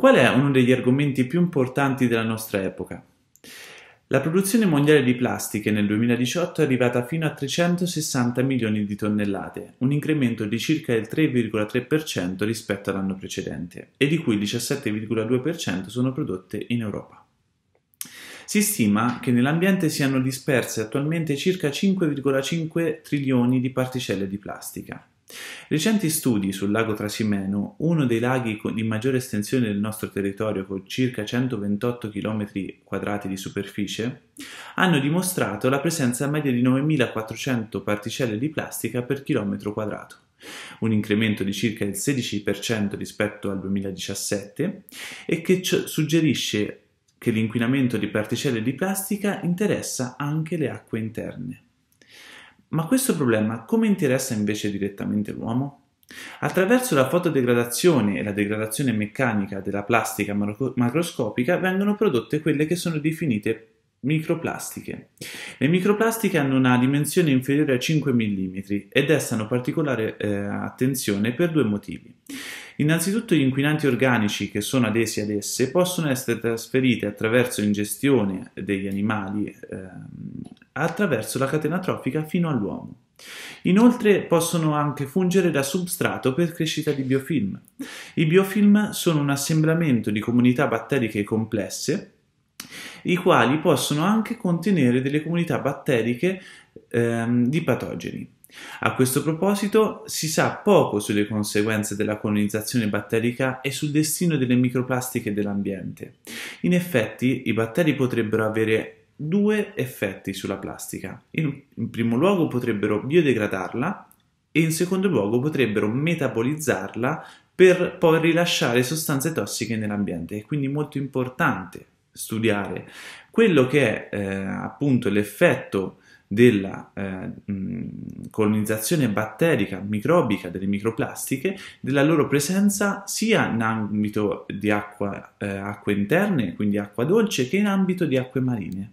Qual è uno degli argomenti più importanti della nostra epoca? La produzione mondiale di plastiche nel 2018 è arrivata fino a 360 milioni di tonnellate, un incremento di circa il 3,3% rispetto all'anno precedente, e di cui il 17,2% sono prodotte in Europa. Si stima che nell'ambiente siano disperse attualmente circa 5,5 trilioni di particelle di plastica. Recenti studi sul lago Trasimeno, uno dei laghi di maggiore estensione del nostro territorio con circa 128 km 2 di superficie, hanno dimostrato la presenza media di 9.400 particelle di plastica per chilometro quadrato, un incremento di circa il 16% rispetto al 2017 e che suggerisce che l'inquinamento di particelle di plastica interessa anche le acque interne. Ma questo problema come interessa invece direttamente l'uomo? Attraverso la fotodegradazione e la degradazione meccanica della plastica macroscopica vengono prodotte quelle che sono definite microplastiche. Le microplastiche hanno una dimensione inferiore a 5 mm e destano particolare eh, attenzione per due motivi. Innanzitutto gli inquinanti organici che sono adesi ad esse possono essere trasferiti attraverso ingestione degli animali eh, attraverso la catena trofica fino all'uomo. Inoltre possono anche fungere da substrato per crescita di biofilm. I biofilm sono un assemblamento di comunità batteriche complesse, i quali possono anche contenere delle comunità batteriche ehm, di patogeni. A questo proposito si sa poco sulle conseguenze della colonizzazione batterica e sul destino delle microplastiche dell'ambiente. In effetti i batteri potrebbero avere due effetti sulla plastica. In, in primo luogo potrebbero biodegradarla e in secondo luogo potrebbero metabolizzarla per poi rilasciare sostanze tossiche nell'ambiente. È quindi molto importante studiare quello che è eh, appunto l'effetto della eh, colonizzazione batterica, microbica delle microplastiche, della loro presenza sia in ambito di acqua, eh, acque interne, quindi acqua dolce, che in ambito di acque marine.